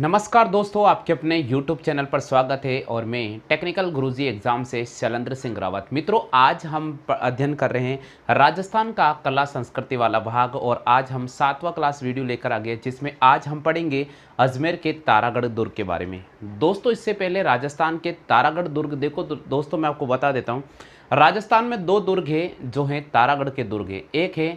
नमस्कार दोस्तों आपके अपने YouTube चैनल पर स्वागत है और मैं टेक्निकल गुरुजी एग्ज़ाम से शैलेंद्र सिंह रावत मित्रों आज हम अध्ययन कर रहे हैं राजस्थान का कला संस्कृति वाला भाग और आज हम सातवां क्लास वीडियो लेकर आ गए जिसमें आज हम पढ़ेंगे अजमेर के तारागढ़ दुर्ग के बारे में दोस्तों इससे पहले राजस्थान के तारागढ़ दुर्ग देखो तो दोस्तों मैं आपको बता देता हूँ राजस्थान में दो दुर्ग हैं जो हैं तारागढ़ के दुर्ग है एक है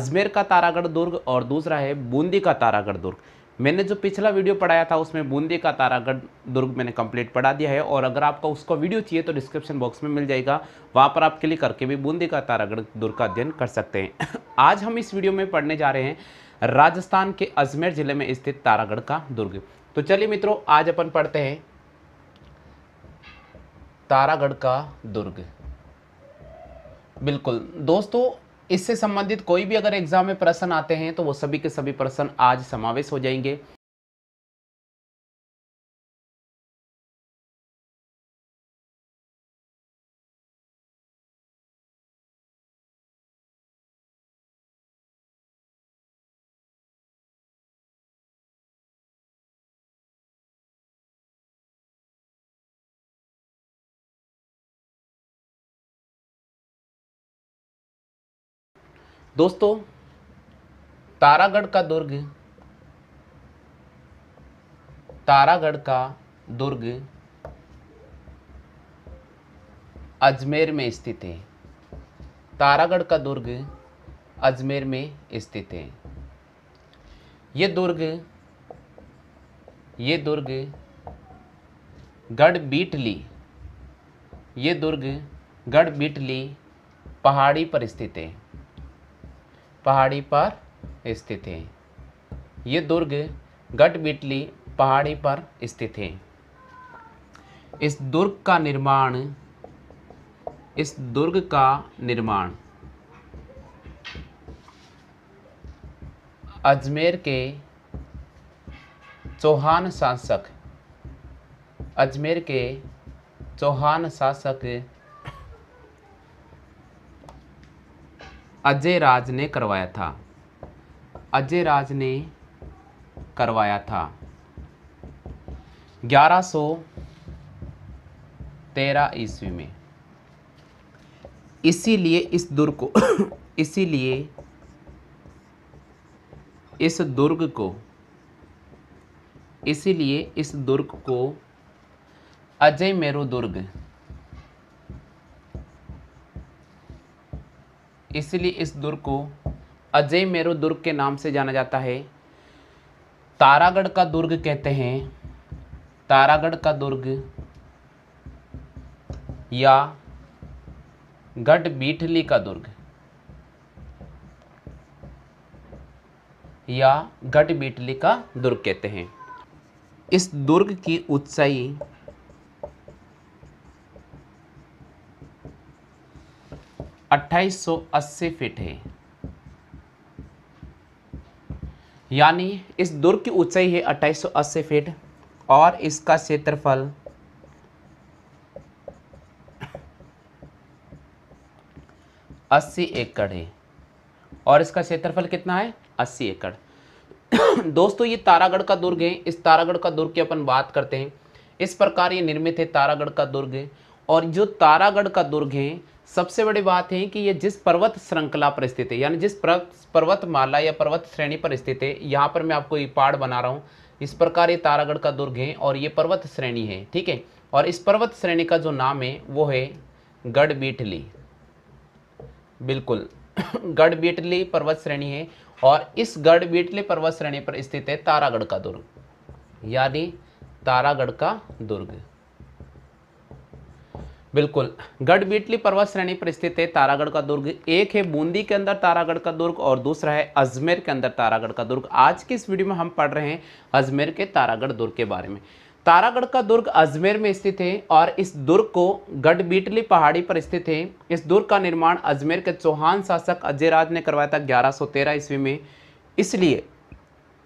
अजमेर का तारागढ़ दुर्ग और दूसरा है बूंदी का तारागढ़ दुर्ग मैंने जो पिछला वीडियो पढ़ाया था उसमें बूंदी का तारागढ़ दुर्ग मैंने कंप्लीट पढ़ा दिया है और अगर आपको उसका वीडियो चाहिए तो डिस्क्रिप्शन बॉक्स में मिल जाएगा वहाँ पर आप क्लिक करके भी बूंदी का तारागढ़ दुर्ग का अध्ययन कर सकते हैं आज हम इस वीडियो में पढ़ने जा रहे हैं राजस्थान के अजमेर ज़िले में स्थित तारागढ़ का दुर्ग तो चलिए मित्रों आज अपन पढ़ते हैं तारागढ़ का दुर्ग बिल्कुल दोस्तों इससे संबंधित कोई भी अगर एग्जाम में प्रश्न आते हैं तो वो सभी के सभी प्रश्न आज समावेश हो जाएंगे दोस्तों तारागढ़ का दुर्ग तारागढ़ का दुर्ग अजमेर में स्थित है तारागढ़ का दुर्ग अजमेर में स्थित है ये दुर्ग ये दुर्ग गढ़ बीटली ये दुर्ग गढ़ बीटली पहाड़ी पर स्थित है पहाड़ी पर स्थित है ये दुर्ग गटबिटली पहाड़ी पर स्थित है इस दुर्ग का निर्माण इस दुर्ग का निर्माण अजमेर के चौहान शासक अजमेर के चौहान शासक अजय राज ने करवाया था अजय राज ने करवाया था ग्यारह सौ तेरह ईस्वी में इसीलिए इस दुर्ग को इसीलिए इस दुर्ग को इसीलिए इस दुर्ग को अजय मेरू दुर्ग इसलिए इस दुर्ग को अजय मेरु दुर्ग के नाम से जाना जाता है तारागढ़ का दुर्ग कहते हैं तारागढ़ का दुर्ग या गढ़ बीठली का दुर्ग या गढ़ बीठली का दुर्ग कहते हैं इस दुर्ग की ऊंचाई 2880 फीट है यानी इस दुर्ग की ऊंचाई है 2880 फीट और इसका क्षेत्रफल अस्सी एकड़ है और इसका क्षेत्रफल कितना है अस्सी एकड़ दोस्तों ये तारागढ़ का दुर्ग है इस तारागढ़ का दुर्ग की अपन बात करते हैं इस प्रकार ये निर्मित है तारागढ़ का दुर्ग और जो तारागढ़ का दुर्ग है सबसे बड़ी बात है कि ये जिस पर्वत श्रृंखला पर स्थित है यानी जिस पर्वत माला या पर्वत श्रेणी पर स्थित है यहाँ पर मैं आपको ये पहाड़ बना रहा हूँ इस प्रकार ये तारागढ़ का दुर्ग है और ये पर्वत श्रेणी है ठीक है और इस पर्वत श्रेणी का जो नाम है वो है गढ़बीटली बिल्कुल गढ़बीटली पर्वत श्रेणी है और इस गढ़बीटली पर्वत श्रेणी पर स्थित है तारागढ़ का दुर्ग यानी तारागढ़ का दुर्ग बिल्कुल गढ़बीटली पर्वत श्रेणी पर स्थित है तारागढ़ का दुर्ग एक है बूंदी के अंदर तारागढ़ का दुर्ग और दूसरा है अजमेर के अंदर तारागढ़ का दुर्ग आज की इस वीडियो में हम पढ़ रहे हैं अजमेर के तारागढ़ दुर्ग के बारे में तारागढ़ का दुर्ग अजमेर में स्थित है और इस दुर्ग को गढ़बीटली पहाड़ी पर स्थित है इस दुर्ग का निर्माण अजमेर के चौहान शासक अजयराज ने करवाया था तेरह ईस्वी में इसलिए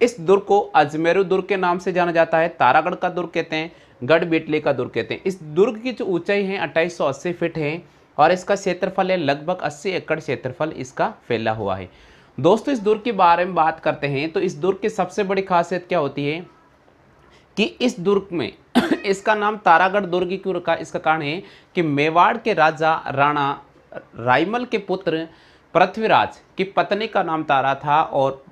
इस दुर्ग को अजमेरु दुर्ग के नाम से जाना जाता है तारागढ़ का दुर्ग कहते हैं गढ़ बिटली का दुर्ग कहते हैं इस दुर्ग की जो ऊंचाई है अट्ठाईस फीट है और इसका क्षेत्रफल है लगभग 80 एकड़ क्षेत्रफल इसका फैला हुआ है दोस्तों इस दुर्ग के बारे में बात करते हैं तो इस दुर्ग की सबसे बड़ी खासियत क्या होती है कि इस दुर्ग में इसका नाम तारागढ़ दुर्ग क्यों रखा इसका कारण है कि मेवाड़ के राजा राणा राइमल के पुत्र पृथ्वीराज की पत्नी का नाम तारा था और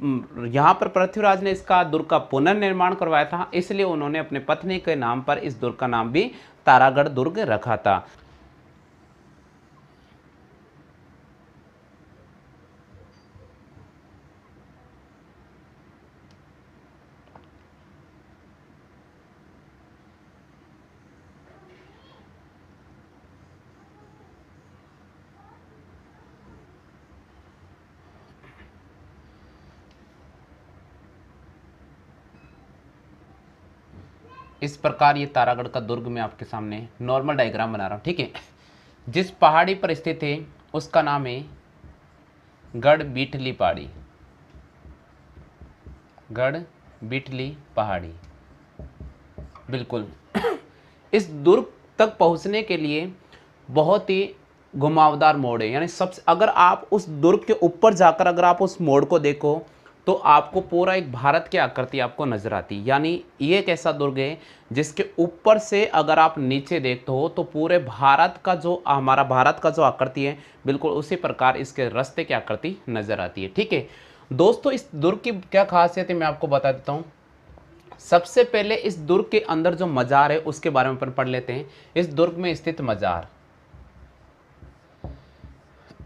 यहाँ पर पृथ्वीराज ने इसका दुर्ग का पुनर्निर्माण करवाया था इसलिए उन्होंने अपने पत्नी के नाम पर इस दुर्ग का नाम भी तारागढ़ दुर्ग रखा था इस प्रकार ये तारागढ़ का दुर्ग में आपके सामने नॉर्मल डायग्राम बना रहा हूँ ठीक है जिस पहाड़ी पर स्थित है उसका नाम है गढ़ बीटली पहाड़ी गढ़ बीटली पहाड़ी बिल्कुल इस दुर्ग तक पहुंचने के लिए बहुत ही घुमावदार मोड़ है यानी सबसे अगर आप उस दुर्ग के ऊपर जाकर अगर आप उस मोड़ को देखो तो आपको पूरा एक भारत की आकृति आपको नज़र आती यानी ये एक ऐसा दुर्ग है जिसके ऊपर से अगर आप नीचे देखते हो तो पूरे भारत का जो हमारा भारत का जो आकृति है बिल्कुल उसी प्रकार इसके रस्ते की आकृति नज़र आती है ठीक है दोस्तों इस दुर्ग की क्या खासियत है मैं आपको बता देता हूँ सबसे पहले इस दुर्ग के अंदर जो मज़ार है उसके बारे में अपन पढ़ लेते हैं इस दुर्ग में स्थित मज़ार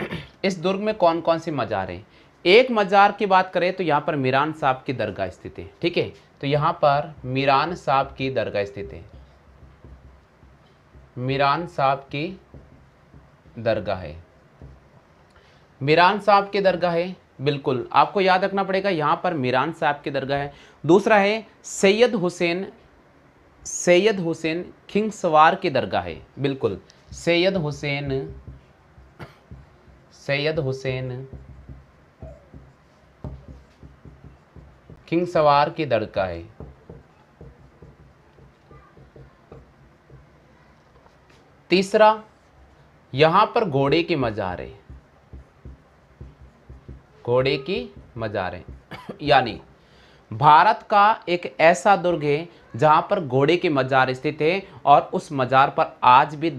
इस दुर्ग में कौन कौन सी मज़ार है एक मज़ार की बात करें तो यहाँ पर मीरान साहब की दरगाह स्थित है ठीक है तो यहाँ पर मीरान साहब की दरगाह स्थित है मीरान साहब की दरगाह है मीरान साहब की दरगाह है बिल्कुल आपको याद रखना पड़ेगा यहाँ पर मीरान साहब की दरगाह है दूसरा है सैयद हुसैन सैयद हुसैन खिंग सवार की दरगाह है बिल्कुल सैयद हुसैन सैयद हुसैन खिंग सवार के दड़ का है तीसरा यहां पर घोड़े के मजारे घोड़े की मजारे यानी भारत का एक ऐसा दुर्ग है जहां पर घोड़े के मजार स्थित है और उस मजार पर आज भी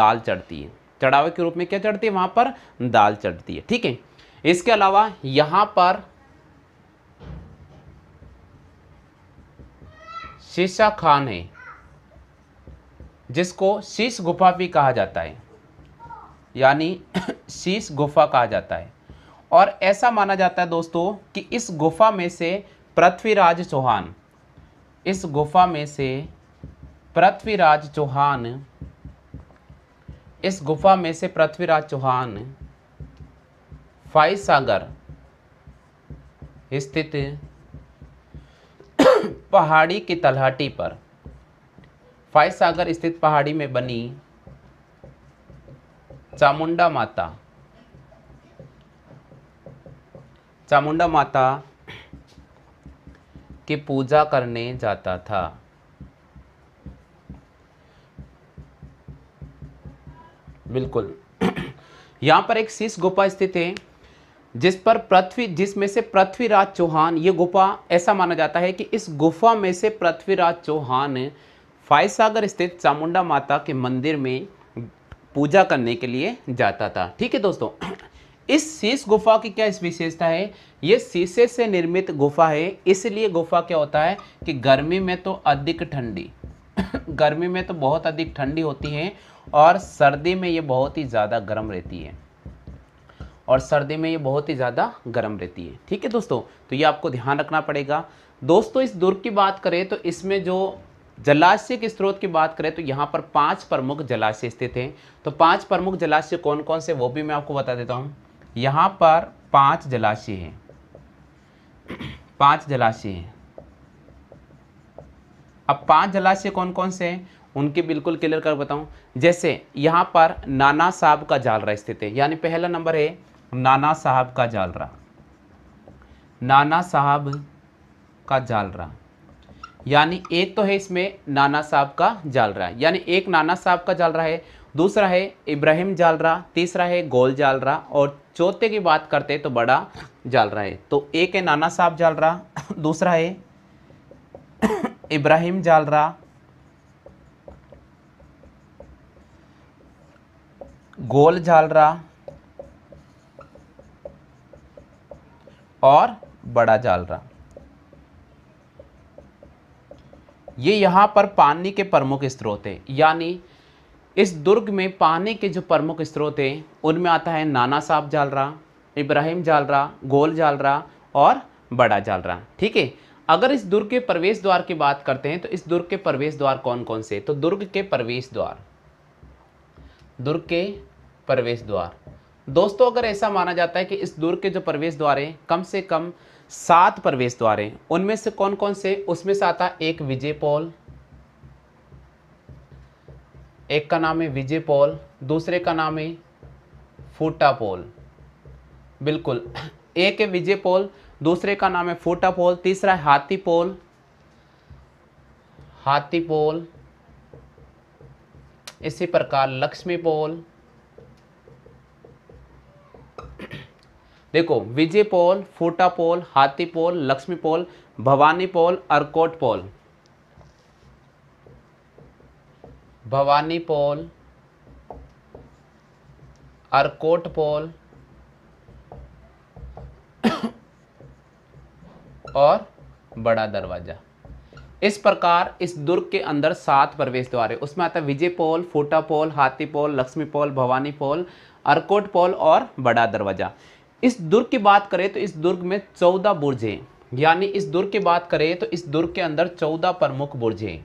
दाल चढ़ती है चढ़ावे के रूप में क्या चढ़ती है वहां पर दाल चढ़ती है ठीक है इसके अलावा यहां पर शीशा खान है जिसको शीश गुफा भी कहा जाता है यानी शीश गुफा कहा जाता है और ऐसा माना जाता है दोस्तों कि इस गुफा में से पृथ्वीराज चौहान इस गुफा में से पृथ्वीराज चौहान इस गुफा में से पृथ्वीराज चौहान फाइसागर स्थित पहाड़ी की तलहटी पर फाइज सागर स्थित पहाड़ी में बनी चामुंडा माता चामुंडा माता की पूजा करने जाता था बिल्कुल यहाँ पर एक शीश गुफा स्थित है जिस पर पृथ्वी जिसमें से पृथ्वीराज चौहान ये गुफा ऐसा माना जाता है कि इस गुफा में से पृथ्वीराज चौहान फायसागर स्थित चामुंडा माता के मंदिर में पूजा करने के लिए जाता था ठीक है दोस्तों इस शीश गुफा की क्या इस विशेषता है ये शीशे से निर्मित गुफा है इसलिए गुफा क्या होता है कि गर्मी में तो अधिक ठंडी गर्मी में तो बहुत अधिक ठंडी होती है और सर्दी में ये बहुत ही ज़्यादा गर्म रहती है और सर्दी में ये बहुत ही ज़्यादा गर्म रहती है ठीक है दोस्तों तो ये आपको ध्यान रखना पड़ेगा दोस्तों इस दुर्ग की बात करें तो इसमें जो जलाशय के स्रोत की बात करें तो यहाँ पर पांच प्रमुख जलाशय स्थित हैं तो पांच प्रमुख जलाशय कौन कौन से वो भी मैं आपको बता देता हूँ यहाँ पर पांच जलाशय हैं पांच जलाशय हैं अब पांच जलाशय कौन कौन से हैं उनके बिल्कुल क्लियर कर बताऊँ जैसे यहाँ पर नाना साहब का जालरा स्थित है यानी पहला नंबर है नाना साहब का जालरा नाना साहब का जालरा यानी एक तो है इसमें नाना साहब का जालरा यानी एक नाना साहब का जालरा है दूसरा है इब्राहिम जालरा तीसरा है गोल जालरा और चौथे की बात करते तो बड़ा जालरा है तो एक है नाना साहब जालरा दूसरा है इब्राहिम जालरा गोल जालरा और बड़ा जालरा ये यहाँ पर पानी के प्रमुख स्रोत है यानी इस दुर्ग में पानी के जो प्रमुख स्रोत हैं उनमें आता है नाना साहब जालरा इब्राहिम जालरा गोल जालरा और बड़ा जालरा ठीक है अगर इस दुर्ग के प्रवेश द्वार की बात करते हैं तो इस दुर्ग के प्रवेश द्वार कौन कौन से तो दुर्ग के प्रवेश द्वार दुर्ग के प्रवेश द्वार दोस्तों अगर ऐसा माना जाता है कि इस दुर्ग के जो प्रवेश द्वार हैं कम से कम सात प्रवेश द्वार हैं उनमें से कौन कौन से उसमें से आता है एक विजय पॉल एक का नाम है विजय पॉल दूसरे का नाम है फूटा पॉल बिल्कुल एक है विजय पॉल दूसरे का नाम है फूटा पॉल तीसरा है हाथी पॉल हाथी पॉल इसी प्रकार लक्ष्मी पॉल देखो विजय पोल फूटा पोल हाथी पोल लक्ष्मी पोल भवानी पोल अरकोट पोल भवानी पोल अरकोट पोल और बड़ा दरवाज़ा इस प्रकार इस दुर्ग के अंदर सात प्रवेश द्वार है उसमें आता है विजय पोल फूटा पोल हाथी पोल लक्ष्मी पोल भवानी पोल अरकोट पोल और बड़ा दरवाज़ा इस दुर्ग की बात करें तो इस दुर्ग में चौदह बुर्जे यानी इस दुर्ग की बात करें तो इस दुर्ग के अंदर चौदह प्रमुख बुर्जे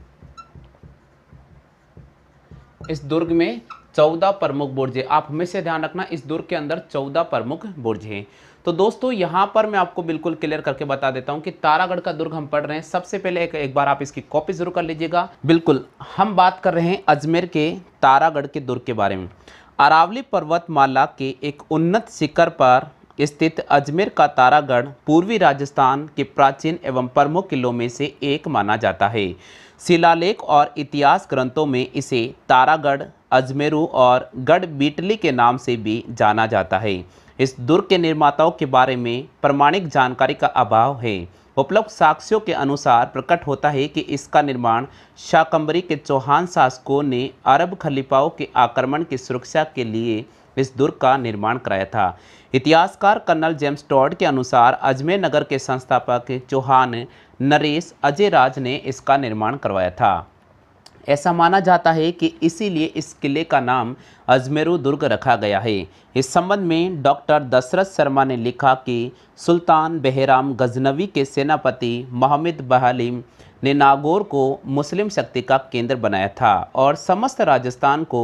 इस दुर्ग में चौदह प्रमुख बुर्जें आप हमेशा ध्यान रखना इस दुर्ग के अंदर चौदह प्रमुख बुर्जें तो दोस्तों यहाँ पर मैं आपको बिल्कुल क्लियर करके बता देता हूँ कि तारागढ़ का दुर्ग हम पढ़ रहे हैं सबसे पहले एक, एक बार आप इसकी कॉपी जरूर कर लीजिएगा बिल्कुल हम बात कर रहे हैं अजमेर के तारागढ़ के दुर्ग के बारे में अरावली पर्वतमाला के एक उन्नत शिखर पर स्थित अजमेर का तारागढ़ पूर्वी राजस्थान के प्राचीन एवं प्रमुख किलों में से एक माना जाता है शिलालेख और इतिहास ग्रंथों में इसे तारागढ़ अजमेरू और गढ़ बीटली के नाम से भी जाना जाता है इस दुर्ग के निर्माताओं के बारे में प्रमाणिक जानकारी का अभाव है उपलब्ध साक्ष्यों के अनुसार प्रकट होता है कि इसका निर्माण शाकंबरी के चौहान शासकों ने अरब खलीफाओं के आक्रमण की सुरक्षा के लिए इस दुर्ग का निर्माण कराया था इतिहासकार कर्नल जेम्स टॉड के अनुसार अजमेर नगर के संस्थापक चौहान नरेश अजय राज ने इसका निर्माण करवाया था ऐसा माना जाता है कि इसीलिए इस किले का नाम अजमेरु दुर्ग रखा गया है इस संबंध में डॉक्टर दशरथ शर्मा ने लिखा कि सुल्तान बहराम गजनवी के सेनापति मोहम्मद बहालिम ने नागौर को मुस्लिम शक्ति का केंद्र बनाया था और समस्त राजस्थान को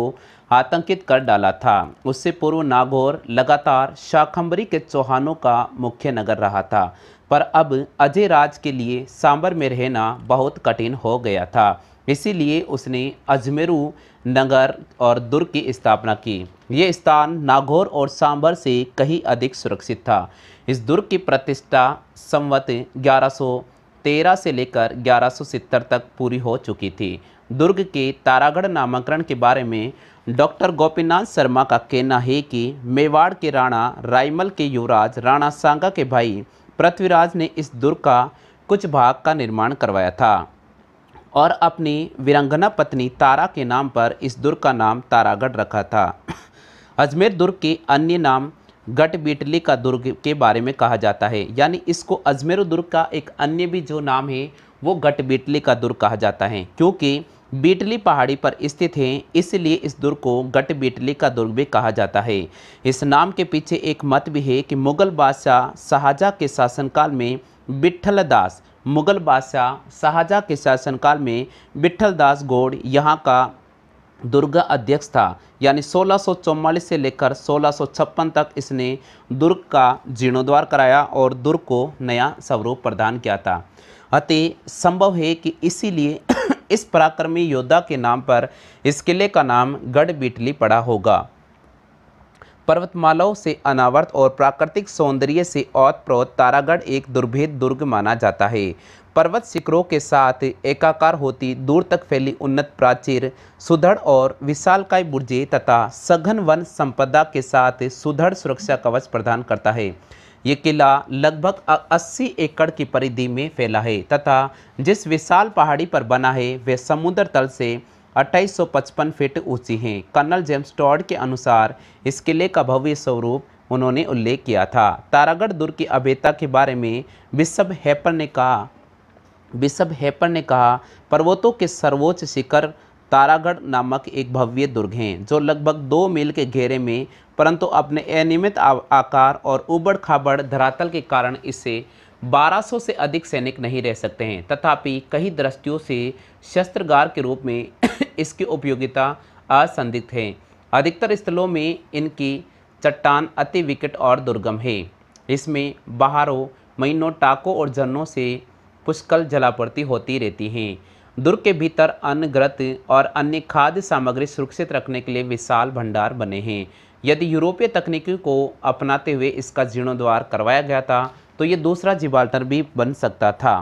आतंकित कर डाला था उससे पूर्व नागौर लगातार शाखंबरी के चौहानों का मुख्य नगर रहा था पर अब अजय राज के लिए सांबर में रहना बहुत कठिन हो गया था इसीलिए उसने अजमेरू नगर और दुर्ग की स्थापना की ये स्थान नागौर और सांबर से कहीं अधिक सुरक्षित था इस दुर्ग की प्रतिष्ठा संवत ग्यारह से लेकर ग्यारह तक पूरी हो चुकी थी दुर्ग के तारागढ़ नामांकरण के बारे में डॉक्टर गोपीनाथ शर्मा का कहना है कि मेवाड़ के राणा रायमल के युवराज राणा सांगा के भाई पृथ्वीराज ने इस दुर्ग का कुछ भाग का निर्माण करवाया था और अपनी विरंगना पत्नी तारा के नाम पर इस दुर्ग का नाम तारागढ़ रखा था अजमेर दुर्ग के अन्य नाम गट बीटली का दुर्ग के बारे में कहा जाता है यानी इसको अजमेर दुर्ग का एक अन्य भी जो नाम है वो गट बीटली का दुर्ग कहा जाता है क्योंकि बीटली पहाड़ी पर स्थित है इसलिए इस दुर्ग को गट बीटली का दुर्ग भी कहा जाता है इस नाम के पीछे एक मत भी है कि मुगल बादशाह शाहजहाँ के शासनकाल में बिट्ठल दास मुगल बादशाह शाहजहाँ के शासनकाल में बिट्ठल दास गौड़ यहाँ का दुर्गा अध्यक्ष था यानी सोलह से लेकर सोलह तक इसने दुर्ग का जीर्णोद्वार कराया और दुर्ग को नया स्वरूप प्रदान किया था अतः संभव है कि इसीलिए इस पराक्रमी योद्धा के नाम पर इस किले का नाम गढ़ पड़ा होगा पर्वतमालाओं से अनावर्त और प्राकृतिक सौंदर्य से औत प्रोत तारागढ़ एक दुर्भेद दुर्ग माना जाता है पर्वत शिखरों के साथ एकाकार होती दूर तक फैली उन्नत प्राचीर सुदृढ़ और विशालकाय बुर्जे तथा सघन वन संपदा के साथ सुदृढ़ सुरक्षा कवच प्रदान करता है ये किला लगभग 80 एकड़ की परिधि में फैला है तथा जिस विशाल पहाड़ी पर बना है वह समुद्र तल से 2855 फीट ऊंची है कर्नल जेम्स टॉड के अनुसार इस किले का भव्य स्वरूप उन्होंने उल्लेख किया था तारागढ़ दुर्ग की अभेता के बारे में बिशप हैपर ने कहा बिशप हैपर ने कहा पर्वतों के सर्वोच्च शिखर तारागढ़ नामक एक भव्य दुर्ग हैं जो लगभग दो मील के घेरे में परंतु अपने अनियमित आकार और उबड़ खाबड़ धरातल के कारण इससे 1200 से अधिक सैनिक नहीं रह सकते हैं तथापि कई दृष्टियों से शस्त्रगार के रूप में इसकी उपयोगिता असंदिग्ध है अधिकतर स्थलों में इनकी चट्टान अति विकट और दुर्गम है इसमें बहारों महीनों टाकों और झरनों से पुष्कल जलापूर्ति होती रहती हैं दुर्ग के भीतर अन्य ग्रत और अन्य खाद्य सामग्री सुरक्षित रखने के लिए विशाल भंडार बने हैं यदि यूरोपीय तकनीकी को अपनाते हुए इसका जीर्णोद्वार करवाया गया था तो ये दूसरा जिबाल्टर भी बन सकता था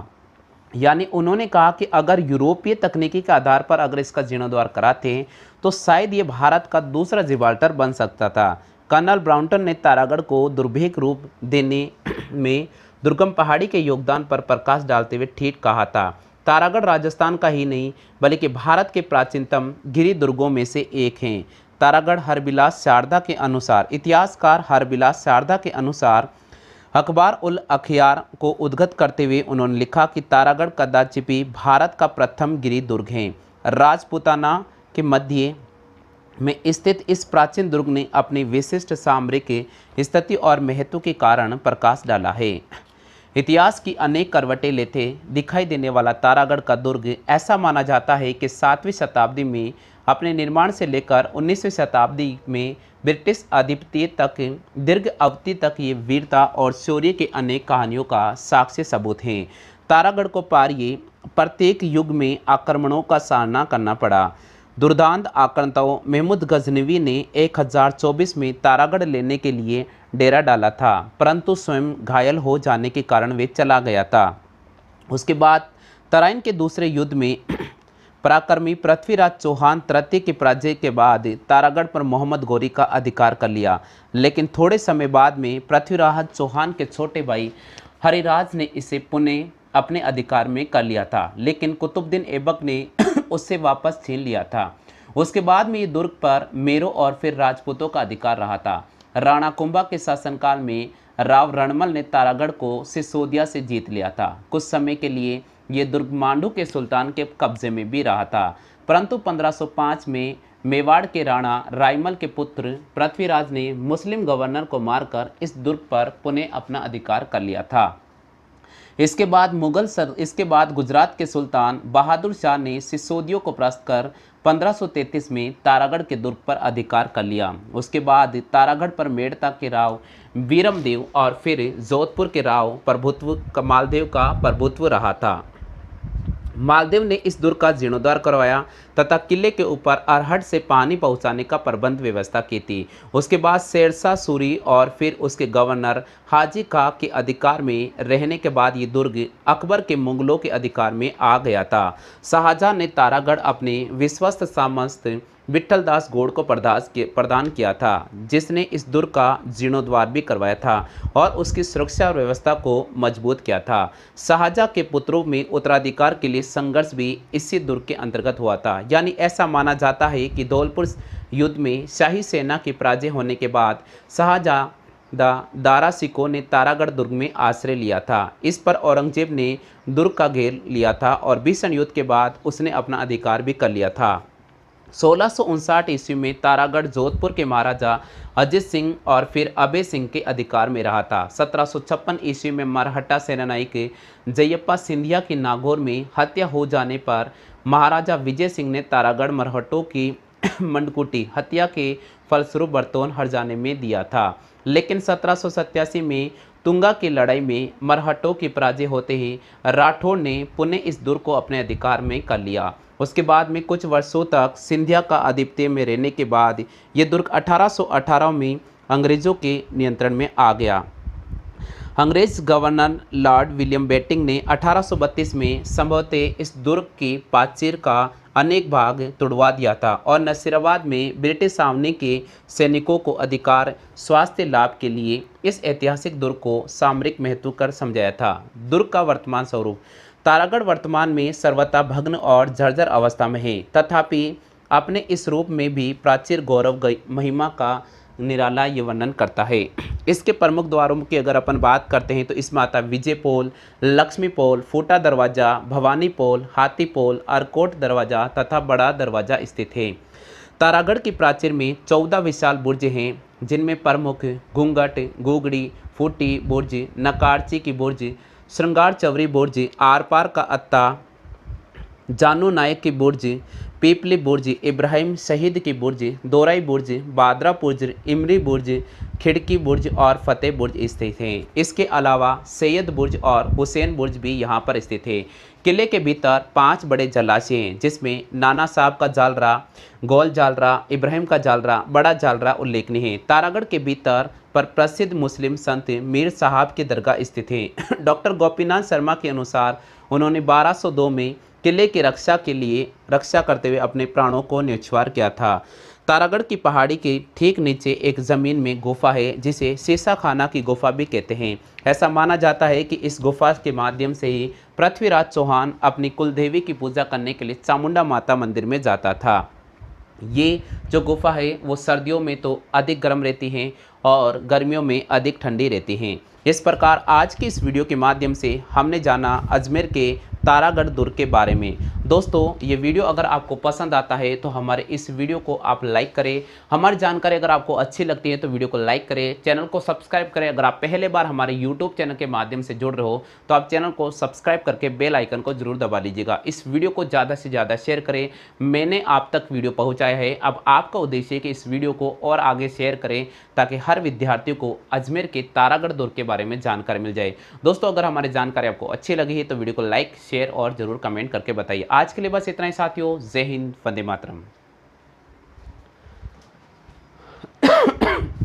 यानी उन्होंने कहा कि अगर यूरोपीय तकनीकी के आधार पर अगर इसका जीर्णोद्वार कराते तो शायद ये भारत का दूसरा जिबाल्टर बन सकता था कर्नल ब्राउंटन ने तारागढ़ को दुर्भिक रूप देने में दुर्गम पहाड़ी के योगदान पर प्रकाश डालते हुए ठीक कहा था तारागढ़ राजस्थान का ही नहीं बल्कि भारत के प्राचीनतम गिरी दुर्गों में से एक हैं तारागढ़ हरबिलास शारदा के अनुसार इतिहासकार हरबिलास शारदा के अनुसार अखबार उल अखियार को उद्गत करते हुए उन्होंने लिखा कि तारागढ़ कदाचिपि भारत का प्रथम गिरी दुर्ग है राजपुताना के मध्य में स्थित इस प्राचीन दुर्ग ने अपनी विशिष्ट सामरिक के स्थिति और महत्व के कारण प्रकाश डाला है इतिहास की अनेक करवटें लेते दिखाई देने वाला तारागढ़ का दुर्ग ऐसा माना जाता है कि सातवीं शताब्दी में अपने निर्माण से लेकर उन्नीसवीं शताब्दी में ब्रिटिश आधिपत्य तक दीर्घ अवधि तक ये वीरता और शौर्य के अनेक कहानियों का साक्ष्य सबूत हैं तारागढ़ को पार ये प्रत्येक युग में आक्रमणों का सामना करना पड़ा दुर्दांत आक्रंताओं महमूद गजनवी ने 1024 में तारागढ़ लेने के लिए डेरा डाला था परंतु स्वयं घायल हो जाने के कारण वे चला गया था उसके बाद तराइन के दूसरे युद्ध में पराक्रमी पृथ्वीराज चौहान तृतीय के पराजय के बाद तारागढ़ पर मोहम्मद गौरी का अधिकार कर लिया लेकिन थोड़े समय बाद में पृथ्वीराज चौहान के छोटे भाई हरिराज ने इसे पुणे अपने अधिकार में कर लिया था लेकिन कुतुबद्दीन ऐबक ने उससे वापस छीन लिया था उसके बाद में ये दुर्ग पर मेरो और फिर राजपूतों का अधिकार रहा था राणा कुंभा के शासनकाल में राव रणमल ने तारागढ़ को सिसोदिया से जीत लिया था कुछ समय के लिए ये दुर्ग मांडू के सुल्तान के कब्जे में भी रहा था परंतु 1505 में मेवाड़ के राणा रायमल के पुत्र पृथ्वीराज ने मुस्लिम गवर्नर को मारकर इस दुर्ग पर पुनः अपना अधिकार कर लिया था इसके बाद मुगल सर इसके बाद गुजरात के सुल्तान बहादुर शाह ने सिसोदियों को प्रस्त कर 1533 में तारागढ़ के दुर्ग पर अधिकार कर लिया उसके बाद तारागढ़ पर मेड़ता के राव वीरमदेव और फिर जोधपुर के राव प्रभुत्व कमालदेव का प्रभुत्व रहा था मालदेव ने इस दुर्ग का जीर्णोद्वार करवाया तथा किले के ऊपर अरहट से पानी पहुंचाने का प्रबंध व्यवस्था की थी उसके बाद शेरशाह सूरी और फिर उसके गवर्नर हाजी खां के अधिकार में रहने के बाद ये दुर्ग अकबर के मुगलों के अधिकार में आ गया था शाहजहाँ ने तारागढ़ अपने विश्वस्त सामस्त विट्ठल दास गोड़ को प्रदास के प्रदान किया था जिसने इस दुर्ग का जीर्णोद्वार भी करवाया था और उसकी सुरक्षा व्यवस्था को मजबूत किया था शाहजहाँ के पुत्रों में उत्तराधिकार के लिए संघर्ष भी इसी दुर्ग के अंतर्गत हुआ था यानी ऐसा माना जाता है कि धौलपुर युद्ध में शाही सेना के पराजय होने के बाद शाहजहाँ दा दारा सिको ने तारागढ़ दुर्ग में आश्रय लिया था इस पर औरंगजेब ने दुर्ग का घेर लिया था और भीषण युद्ध के बाद उसने अपना अधिकार भी कर लिया था सोलह ईस्वी में तारागढ़ जोधपुर के महाराजा अजीत सिंह और फिर अभय सिंह के अधिकार में रहा था सत्रह ईस्वी में मरहट्टा सेनानाई के जयप्पा सिंधिया की नागौर में हत्या हो जाने पर महाराजा विजय सिंह ने तारागढ़ मरहट्टों की मंडकुटी हत्या के फलस्वरूप बर्तौन हर जाने में दिया था लेकिन सत्रह में तुंगा की लड़ाई में मरहटों के पराजय होते ही राठौड़ ने पुणे इस दुर्ग को अपने अधिकार में कर लिया उसके बाद में कुछ वर्षों तक सिंधिया का आधिपत्य में रहने के बाद ये दुर्ग 1818 में अंग्रेज़ों के नियंत्रण में आ गया अंग्रेज गवर्नर लॉर्ड विलियम बेटिंग ने 1832 में संभवतः इस दुर्ग की पाचीर का अनेक भाग तोड़वा दिया था और नसीराबाद में ब्रिटिश सामने के सैनिकों को अधिकार स्वास्थ्य लाभ के लिए इस ऐतिहासिक दुर्ग को सामरिक महत्व कर समझाया था दुर्ग का वर्तमान स्वरूप तारागढ़ वर्तमान में सर्वथा भग्न और जर्जर अवस्था में है तथापि अपने इस रूप में भी प्राचीर गौरव महिमा का निराला ये वर्णन करता है इसके प्रमुख द्वारों की अगर अपन बात करते हैं तो इसमें आता है विजय पोल लक्ष्मी पोल फूटा दरवाज़ा भवानी पोल हाथी पोल अरकोट दरवाज़ा तथा बड़ा दरवाज़ा स्थित है तारागढ़ की प्राचीर में चौदह विशाल बुर्ज हैं जिनमें प्रमुख घूंघट गुगड़ी फूटी बुर्ज नकारची की बुर्ज श्रृंगार चवरी बुर्ज आरपार का अत्ता जानू नायक की बुर्ज पीपली बुर्ज इब्राहिम शहीद की बुर्ज दोराई बुर्ज बादरा बुर्ज इमरी बुर्ज खिड़की बुर्ज और फतेह बुर्ज स्थित हैं इसके अलावा सैयद बुर्ज और हुसैन बुर्ज भी यहाँ पर स्थित है किले के भीतर पांच बड़े जलाशय हैं जिसमें नाना साहब का जालरा गोल जालरा इब्राहिम का जालरा बड़ा जालरा उल्लेखनीय है तारागढ़ के भीतर पर प्रसिद्ध मुस्लिम संत मीर साहब की दरगाह स्थित है डॉक्टर गोपीनाथ शर्मा के अनुसार उन्होंने बारह में किले की रक्षा के लिए रक्षा करते हुए अपने प्राणों को निछवार किया था तारागढ़ की पहाड़ी के ठीक नीचे एक ज़मीन में गुफा है जिसे सीसा खाना की गुफा भी कहते हैं ऐसा माना जाता है कि इस गुफा के माध्यम से ही पृथ्वीराज चौहान अपनी कुलदेवी की पूजा करने के लिए चामुंडा माता मंदिर में जाता था ये जो गुफा है वो सर्दियों में तो अधिक गर्म रहती हैं और गर्मियों में अधिक ठंडी रहती हैं इस प्रकार आज की इस वीडियो के माध्यम से हमने जाना अजमेर के तारागढ़ दुर्ग के बारे में दोस्तों ये वीडियो अगर आपको पसंद आता है तो हमारे इस वीडियो को आप लाइक करें हमारी जानकारी अगर आपको अच्छी लगती है तो वीडियो को लाइक करें चैनल को सब्सक्राइब करें अगर आप पहले बार हमारे यूट्यूब चैनल के माध्यम से जुड़ रहे हो तो आप चैनल को सब्सक्राइब करके बेल आइकन को जरूर दबा लीजिएगा इस वीडियो को ज़्यादा से ज़्यादा शेयर करें मैंने आप तक वीडियो पहुँचाया है अब आपका उद्देश्य है कि इस वीडियो को और आगे शेयर करें ताकि हर विद्यार्थी को अजमेर के तारागढ़ दुर्ग के बारे में जानकारी मिल जाए दोस्तों अगर हमारी जानकारी आपको अच्छी लगी है तो वीडियो को लाइक शेयर शेयर और ज़रूर कमेंट करके बताइए आज के लिए बस इतना ही साथियों जय हिंद वंदे मातरम